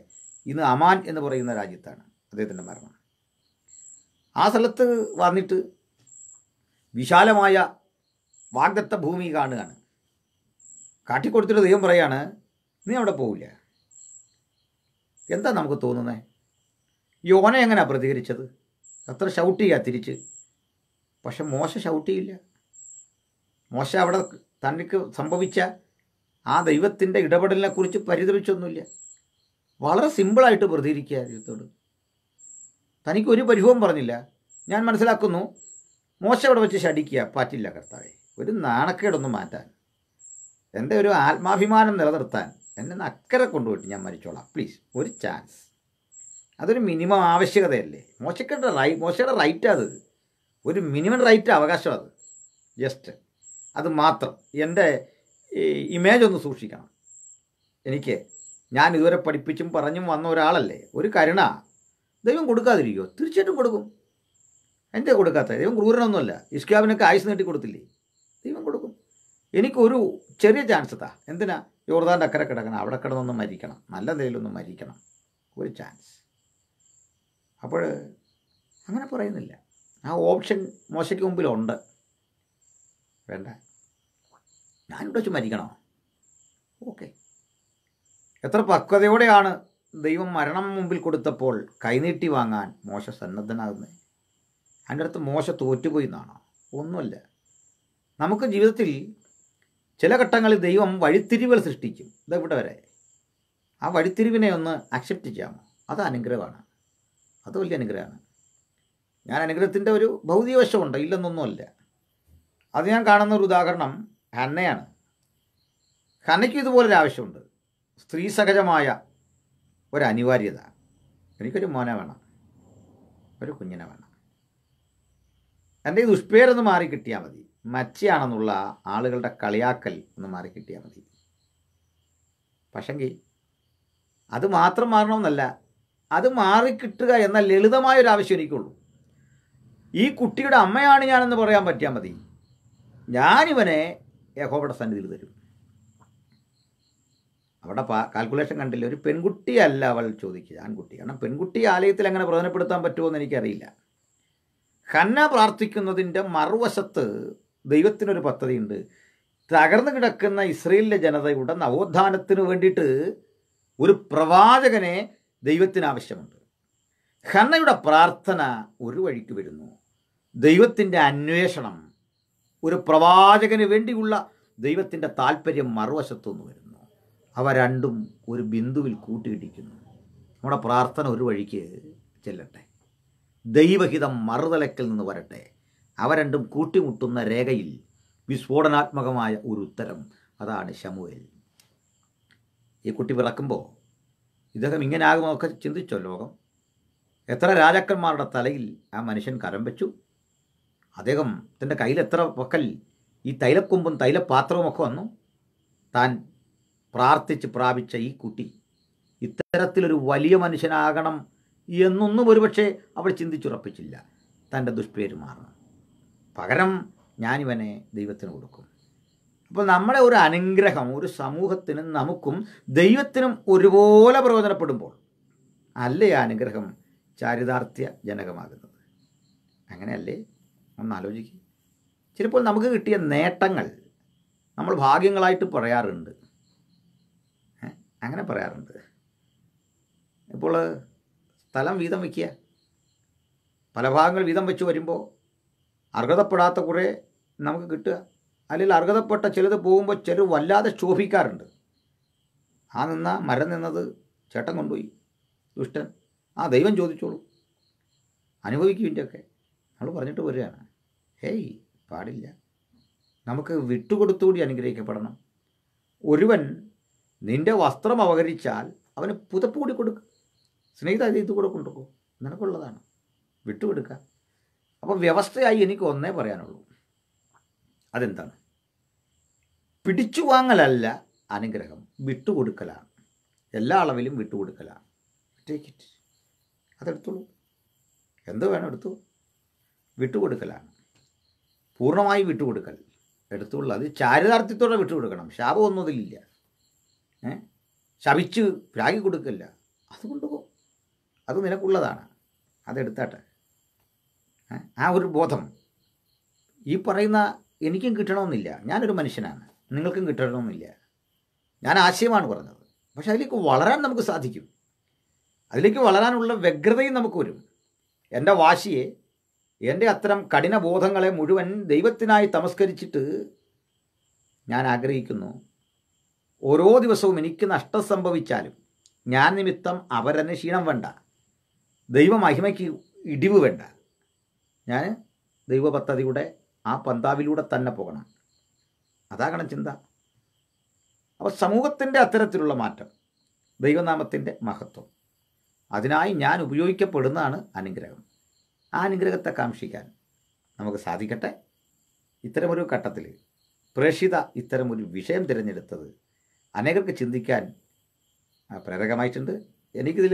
ഇന്ന് അമാൻ എന്ന് പറയുന്ന രാജ്യത്താണ് അദ്ദേഹത്തിൻ്റെ മരണം ആ സ്ഥലത്ത് വന്നിട്ട് വിശാലമായ വാഗ്ദത്ത ഭൂമി കാണുകയാണ് കാട്ടിക്കൊടുത്തിട്ട് ദൈവം പറയാണ് നീ അവിടെ പോവില്ല എന്താ നമുക്ക് തോന്നുന്നത് യോന എങ്ങനെയാണ് പ്രതികരിച്ചത് അത്ര ഷൗട്ട് ചെയ്യുക തിരിച്ച് പക്ഷെ മോശ ഷൗട്ട് ചെയ്യില്ല മോശ അവിടെ തനിക്ക് സംഭവിച്ച ആ ദൈവത്തിൻ്റെ ഇടപെടലിനെക്കുറിച്ച് പരിതപിച്ചൊന്നുമില്ല വളരെ സിമ്പിളായിട്ട് പ്രതികരിക്കുക ദൈവത്തോട് തനിക്ക് ഒരു പരിഭവം പറഞ്ഞില്ല ഞാൻ മനസ്സിലാക്കുന്നു മോശം അവിടെ വെച്ച് ശടിക്കുക പറ്റില്ല കർത്താവെ ഒരു നാണക്കേടൊന്നും മാറ്റാൻ എൻ്റെ ഒരു ആത്മാഭിമാനം നിലനിർത്താൻ എന്നെ അക്കരെ കൊണ്ടുപോയിട്ട് ഞാൻ മരിച്ചോളാം പ്ലീസ് ഒരു ചാൻസ് അതൊരു മിനിമം ആവശ്യകതയല്ലേ മോശക്കേട്ട റൈ മോശയുടെ റൈറ്റ് അത് ഒരു മിനിമം റൈറ്റ് അവകാശം അത് ജസ്റ്റ് അത് മാത്രം എൻ്റെ ഇമേജ് ഒന്ന് സൂക്ഷിക്കണം എനിക്ക് ഞാൻ ഇതുവരെ പഠിപ്പിച്ചും പറഞ്ഞും വന്ന ഒരാളല്ലേ ഒരു കരുണ ദൈവം കൊടുക്കാതിരിക്കുമോ തീർച്ചയായിട്ടും കൊടുക്കും എൻ്റെ കൊടുക്കാത്ത ദൈവം ക്രൂരനൊന്നുമല്ല ഇസ്കാബിനൊക്കെ ആയുസ് നീട്ടി കൊടുത്തില്ലേ ദൈവം കൊടുക്കും എനിക്കൊരു ചെറിയ ചാൻസ് താ എന്തിനാ യോർദാൻ്റെ അക്കരെ കിടക്കണം അവിടെ കിടന്നൊന്നും മരിക്കണം നല്ല നിലയിലൊന്നും മരിക്കണം ഒരു ചാൻസ് അപ്പോൾ അങ്ങനെ പറയുന്നില്ല ആ ഓപ്ഷൻ മോശയ്ക്ക് മുമ്പിലുണ്ട് വേണ്ട ഞാനിവിടെ വെച്ച് മരിക്കണോ ഓക്കെ എത്ര പക്വതയോടെയാണ് ദൈവം മരണം മുമ്പിൽ കൊടുത്തപ്പോൾ കൈനീട്ടി വാങ്ങാൻ മോശ സന്നദ്ധനാകുന്നത് അതിൻ്റെ അടുത്ത് മോശ തോറ്റുപോയി എന്നാണോ ഒന്നുമല്ല നമുക്ക് ജീവിതത്തിൽ ചില ഘട്ടങ്ങളിൽ ദൈവം വഴിത്തിരിവുകൾ സൃഷ്ടിക്കും ഇതാ ഇവിടെ വരെ ആ വഴിത്തിരിവിനെ ഒന്ന് അക്സെപ്റ്റ് ചെയ്യാമോ അത് അനുഗ്രഹമാണ് അത് വലിയ അനുഗ്രഹമാണ് ഞാൻ അനുഗ്രഹത്തിൻ്റെ ഒരു ഭൗതിക വശമുണ്ട് ഇല്ലെന്നൊന്നുമല്ല അത് ഞാൻ കാണുന്ന ഒരു ഉദാഹരണം ഹന്നയാണ് ഹന്നയ്ക്കും ഇതുപോലൊരു ആവശ്യമുണ്ട് സ്ത്രീ സഹജമായ ഒരു അനിവാര്യത എനിക്കൊരു മോനെ വേണം ഒരു കുഞ്ഞിനെ വേണം എൻ്റെ ഈ ദുഷ്പേരൊന്ന് മാറി കിട്ടിയാൽ മതി മച്ചിയാണെന്നുള്ള ആളുകളുടെ കളിയാക്കൽ ഒന്ന് മാറി കിട്ടിയാൽ മതി പക്ഷെങ്കിൽ അത് മാത്രം മാറണമെന്നല്ല അത് മാറിക്കിട്ടുക എന്ന ലളിതമായ ഒരു ആവശ്യം എനിക്കുള്ളൂ ഈ കുട്ടിയുടെ അമ്മയാണ് ഞാനെന്ന് പറയാൻ പറ്റിയാൽ മതി ഞാനിവനെ യഹോബയുടെ സന്നിധിയിൽ തരും അവിടെ കാൽക്കുലേഷൻ കണ്ടില്ല ഒരു പെൺകുട്ടിയല്ല അവൾ ചോദിക്കുക ആൺകുട്ടി കാരണം പെൺകുട്ടി ആലയത്തിൽ എങ്ങനെ പ്രയോജനപ്പെടുത്താൻ പറ്റുമോ എന്ന് എനിക്കറിയില്ല ഖന്ന പ്രാർത്ഥിക്കുന്നതിൻ്റെ മറുവശത്ത് ദൈവത്തിനൊരു പദ്ധതിയുണ്ട് തകർന്നു കിടക്കുന്ന ഇസ്രയേലിലെ ജനതയുടെ നവോത്ഥാനത്തിന് വേണ്ടിയിട്ട് ഒരു പ്രവാചകനെ ദൈവത്തിന് ആവശ്യമുണ്ട് ഹന്നയുടെ പ്രാർത്ഥന ഒരു വഴിക്ക് വരുന്നു ദൈവത്തിൻ്റെ അന്വേഷണം ഒരു പ്രവാചകന് വേണ്ടിയുള്ള ദൈവത്തിൻ്റെ താല്പര്യം മറുവശത്തുനിന്ന് വരുന്നു അവ രണ്ടും ഒരു ബിന്ദുവിൽ കൂട്ടിയിടിക്കുന്നു നമ്മുടെ പ്രാർത്ഥന ഒരു വഴിക്ക് ചെല്ലട്ടെ ദൈവഹിതം മറുതലക്കിൽ നിന്ന് വരട്ടെ അവ രണ്ടും കൂട്ടിമുട്ടുന്ന രേഖയിൽ വിസ്ഫോടനാത്മകമായ ഒരു ഉത്തരം അതാണ് ഷമുവേൽ ഈ കുട്ടി പിറക്കുമ്പോൾ ഇദ്ദേഹം ഇങ്ങനെ ആകുമൊക്കെ ചിന്തിച്ചോ ലോകം എത്ര രാജാക്കന്മാരുടെ തലയിൽ ആ മനുഷ്യൻ കരം വെച്ചു അദ്ദേഹം തൻ്റെ കയ്യിൽ എത്ര പക്കൽ ഈ തൈലക്കൊമ്പും തൈലപാത്രവും ഒക്കെ വന്നു താൻ പ്രാർത്ഥിച്ച് പ്രാപിച്ച ഈ കുട്ടി ഇത്തരത്തിലൊരു വലിയ മനുഷ്യനാകണം എന്നൊന്നും ഒരുപക്ഷെ അവൾ ചിന്തിച്ചുറപ്പിച്ചില്ല തൻ്റെ ദുഷ്പേര് മാറണം പകരം ഞാനിവനെ ദൈവത്തിന് കൊടുക്കും അപ്പോൾ നമ്മുടെ ഒരു അനുഗ്രഹം ഒരു സമൂഹത്തിനും നമുക്കും ദൈവത്തിനും ഒരുപോലെ പ്രയോജനപ്പെടുമ്പോൾ അല്ലേ ആ അനുഗ്രഹം ചാരിതാർത്ഥ്യ ജനകമാകുന്നത് അങ്ങനെയല്ലേ ഒന്ന് ആലോചിക്കുക ചിലപ്പോൾ നമുക്ക് കിട്ടിയ നേട്ടങ്ങൾ നമ്മൾ ഭാഗ്യങ്ങളായിട്ട് പറയാറുണ്ട് അങ്ങനെ പറയാറുണ്ട് ഇപ്പോൾ സ്ഥലം വീതം വയ്ക്കുക പല ഭാഗങ്ങൾ വീതം വെച്ച് വരുമ്പോൾ അർഹതപ്പെടാത്ത കുറേ നമുക്ക് കിട്ടുക അല്ലെങ്കിൽ അർഹതപ്പെട്ട ചിലത് പോകുമ്പോൾ ചിലർ വല്ലാതെ ശോഭിക്കാറുണ്ട് ആ നിന്ന മരം നിന്നത് ചേട്ടൻ കൊണ്ടുപോയി ദുഷ്ടൻ ആ ദൈവം ചോദിച്ചോളൂ അനുഭവിക്കുവിൻ്റെയൊക്കെ നമ്മൾ പറഞ്ഞിട്ട് വരികയാണ് ഹേയ് പാടില്ല നമുക്ക് വിട്ടുകൊടുത്തുകൂടി അനുഗ്രഹിക്കപ്പെടണം ഒരുവൻ നിന്റെ വസ്ത്രം അവഹരിച്ചാൽ അവന് പുതപ്പ് കൂടി കൊടുക്കുക സ്നേഹിത ഇത് കൂടെ കൊണ്ടുപോകും നിനക്കുള്ളതാണ് വിട്ടുകൊടുക്കുക അപ്പോൾ വ്യവസ്ഥയായി എനിക്ക് ഒന്നേ പറയാനുള്ളൂ അതെന്താണ് പിടിച്ചു വാങ്ങലല്ല അനുഗ്രഹം വിട്ടുകൊടുക്കലാണ് എല്ലാ അളവിലും വിട്ടുകൊടുക്കലാണ് ടേക്ക് ഇറ്റ് അതെടുത്തോളൂ എന്ത് വേണം എടുത്തു വിട്ടുകൊടുക്കലാണ് പൂർണ്ണമായി വിട്ടുകൊടുക്കൽ എടുത്തുള്ളത് അത് ചാരിതാർത്ഥ്യത്തോടെ വിട്ടുകൊടുക്കണം ശാപം ഒന്നതിലില്ല ഏ ശപിച്ച് രാഗി കൊടുക്കില്ല അതുകൊണ്ട് അത് നിനക്കുള്ളതാണ് അതെടുത്താട്ടെ ആ ഒരു ബോധം ഈ പറയുന്ന എനിക്കും കിട്ടണമെന്നില്ല ഞാനൊരു മനുഷ്യനാണ് നിങ്ങൾക്കും കിട്ടണമെന്നില്ല ഞാൻ ആശയമാണ് പറഞ്ഞത് പക്ഷെ അതിലേക്ക് വളരാൻ നമുക്ക് സാധിക്കും അതിലേക്ക് വളരാനുള്ള വ്യഗ്രതയും നമുക്ക് വരും എൻ്റെ വാശിയെ എൻ്റെ അത്തരം ബോധങ്ങളെ മുഴുവൻ ദൈവത്തിനായി തമസ്കരിച്ചിട്ട് ഞാൻ ആഗ്രഹിക്കുന്നു ഓരോ ദിവസവും എനിക്ക് നഷ്ടം സംഭവിച്ചാലും ഞാൻ നിമിത്തം അവരെന്നെ ക്ഷീണം വേണ്ട ദൈവമഹിമയ്ക്ക് ഇടിവ് വേണ്ട ഞാൻ ദൈവ പദ്ധതിയുടെ ആ പന്താവിലൂടെ തന്നെ പോകണം അതാകണം ചിന്ത അപ്പോൾ സമൂഹത്തിൻ്റെ അത്തരത്തിലുള്ള മാറ്റം ദൈവനാമത്തിൻ്റെ മഹത്വം അതിനായി ഞാൻ ഉപയോഗിക്കപ്പെടുന്നതാണ് അനുഗ്രഹം ആ അനുഗ്രഹത്തെ കാക്ഷിക്കാൻ നമുക്ക് സാധിക്കട്ടെ ഇത്തരമൊരു ഘട്ടത്തിൽ പ്രേഷിത ഇത്തരമൊരു വിഷയം തിരഞ്ഞെടുത്തത് അനേകർക്ക് ചിന്തിക്കാൻ പ്രേരകമായിട്ടുണ്ട് എനിക്കിതിൽ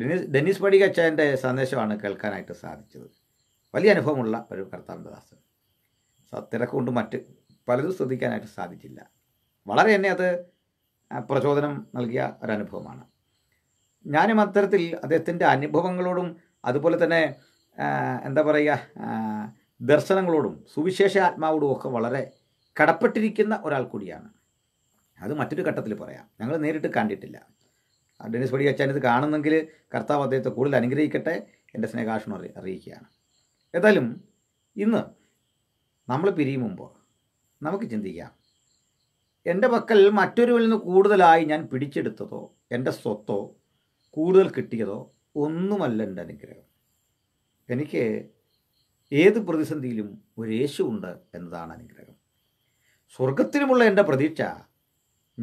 ഡെനിസ് ഡെനിസ് പടികച്ചൻ്റെ സന്ദേശമാണ് കേൾക്കാനായിട്ട് സാധിച്ചത് വലിയ അനുഭവമുള്ള ഒരു കർത്താവിൻ്റെ തിരക്കുകൊണ്ട് മറ്റ് പലതും ശ്രദ്ധിക്കാനായിട്ട് സാധിച്ചില്ല വളരെ എന്നെ അത് പ്രചോദനം നൽകിയ ഒരനുഭവമാണ് ഞാനും അത്തരത്തിൽ അദ്ദേഹത്തിൻ്റെ അനുഭവങ്ങളോടും അതുപോലെ തന്നെ എന്താ പറയുക ദർശനങ്ങളോടും സുവിശേഷ ആത്മാവോടും ഒക്കെ വളരെ കടപ്പെട്ടിരിക്കുന്ന ഒരാൾ കൂടിയാണ് അത് മറ്റൊരു ഘട്ടത്തിൽ പറയാം ഞങ്ങൾ നേരിട്ട് കണ്ടിട്ടില്ല ഡെനിസ് പടി അച്ഛൻ ഇത് കാണുന്നെങ്കിൽ കർത്താവ് അദ്ദേഹത്തെ കൂടുതൽ അനുഗ്രഹിക്കട്ടെ എൻ്റെ സ്നേഹാഷണം അറിയിക്കുകയാണ് ഏതായാലും ഇന്ന് നമ്മൾ പിരിയുമ്പോൾ നമുക്ക് ചിന്തിക്കാം എൻ്റെ പക്കൽ മറ്റൊരുവിൽ നിന്ന് കൂടുതലായി ഞാൻ പിടിച്ചെടുത്തതോ എൻ്റെ സ്വത്തോ കൂടുതൽ കിട്ടിയതോ ഒന്നുമല്ല എൻ്റെ അനുഗ്രഹം എനിക്ക് ഏത് പ്രതിസന്ധിയിലും ഒരു യേശുണ്ട് എന്നതാണ് അനുഗ്രഹം സ്വർഗത്തിലുമുള്ള എൻ്റെ പ്രതീക്ഷ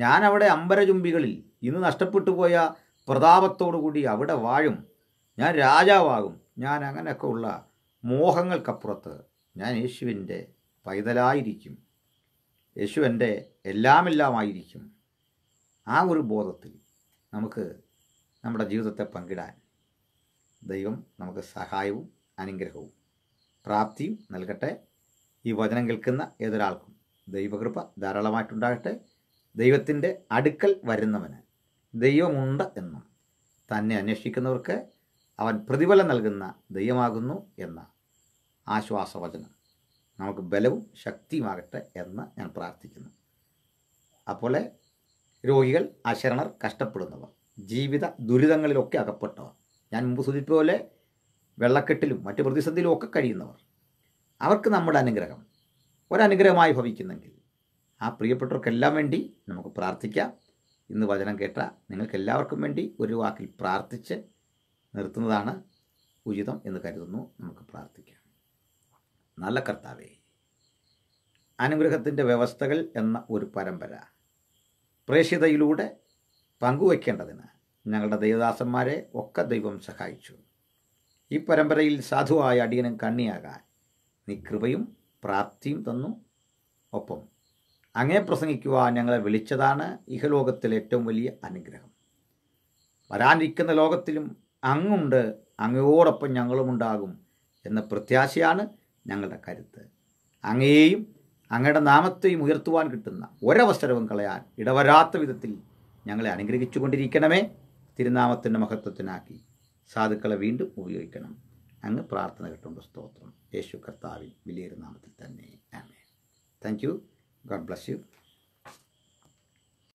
ഞാൻ അവിടെ അമ്പരചുംബികളിൽ ഇന്ന് നഷ്ടപ്പെട്ടു പോയ പ്രതാപത്തോടുകൂടി അവിടെ വാഴും ഞാൻ രാജാവാകും ഞാൻ അങ്ങനെയൊക്കെ ഉള്ള മോഹങ്ങൾക്കപ്പുറത്ത് ഞാൻ യേശുവിൻ്റെ പൈതലായിരിക്കും യേശു എൻ്റെ എല്ലാമെല്ലാമായിരിക്കും ആ ഒരു ബോധത്തിൽ നമുക്ക് നമ്മുടെ ജീവിതത്തെ പങ്കിടാൻ ദൈവം നമുക്ക് സഹായവും അനുഗ്രഹവും പ്രാപ്തിയും നൽകട്ടെ ഈ വചനം കേൾക്കുന്ന ഏതൊരാൾക്കും ദൈവകൃപ ധാരാളമായിട്ടുണ്ടാകട്ടെ ദൈവത്തിൻ്റെ അടുക്കൽ വരുന്നവന് ദൈവമുണ്ട് എന്നും തന്നെ അന്വേഷിക്കുന്നവർക്ക് അവൻ പ്രതിഫലം നൽകുന്ന ദൈവമാകുന്നു എന്ന ആശ്വാസവചനം നമുക്ക് ബലവും ശക്തിയുമാകട്ടെ എന്ന് ഞാൻ പ്രാർത്ഥിക്കുന്നു അപ്പോൾ രോഗികൾ അശരണർ കഷ്ടപ്പെടുന്നവർ ജീവിത ദുരിതങ്ങളിലൊക്കെ അകപ്പെട്ടവർ ഞാൻ മുമ്പ് സൂചിപ്പിച്ച പോലെ വെള്ളക്കെട്ടിലും മറ്റ് പ്രതിസന്ധിയിലും ഒക്കെ കഴിയുന്നവർ അവർക്ക് നമ്മുടെ അനുഗ്രഹം ഒരനുഗ്രഹമായി ഭവിക്കുന്നെങ്കിൽ ആ പ്രിയപ്പെട്ടവർക്കെല്ലാം വേണ്ടി നമുക്ക് പ്രാർത്ഥിക്കാം ഇന്ന് വചനം കേട്ട നിങ്ങൾക്കെല്ലാവർക്കും വേണ്ടി ഒരു വാക്കിൽ പ്രാർത്ഥിച്ച് നിർത്തുന്നതാണ് ഉചിതം എന്ന് കരുതുന്നു നമുക്ക് പ്രാർത്ഥിക്കാം നല്ല കർത്താവേ അനുഗ്രഹത്തിൻ്റെ വ്യവസ്ഥകൾ എന്ന ഒരു പരമ്പര പ്രേക്ഷിതയിലൂടെ പങ്കുവയ്ക്കേണ്ടതിന് ഞങ്ങളുടെ ദൈവദാസന്മാരെ ഒക്കെ ദൈവം സഹായിച്ചു ഈ പരമ്പരയിൽ സാധുവായ അടിയനും കണ്ണിയാകാൻ നീ കൃപയും പ്രാപ്തിയും തന്നു ഒപ്പം അങ്ങേ പ്രസംഗിക്കുവാൻ ഞങ്ങളെ വിളിച്ചതാണ് ഇഹലോകത്തിലെ ഏറ്റവും വലിയ അനുഗ്രഹം വരാനിരിക്കുന്ന ലോകത്തിലും അങ്ങുണ്ട് അങ്ങയോടൊപ്പം ഉണ്ടാകും എന്ന പ്രത്യാശയാണ് ഞങ്ങളുടെ കരുത്ത് അങ്ങയെയും അങ്ങയുടെ നാമത്തെയും ഉയർത്തുവാൻ കിട്ടുന്ന ഒരവസരവും കളയാൻ ഇടവരാത്ത വിധത്തിൽ ഞങ്ങളെ അനുഗ്രഹിച്ചു കൊണ്ടിരിക്കണമേ തിരുനാമത്തിൻ്റെ മഹത്വത്തിനാക്കി സാധുക്കളെ വീണ്ടും ഉപയോഗിക്കണം അങ്ങ് പ്രാർത്ഥന കേട്ടുകൊണ്ട് സ്തോത്രം യേശു കർത്താവിൻ വലിയൊരു നാമത്തിൽ തന്നെ ആമേ thank you God bless U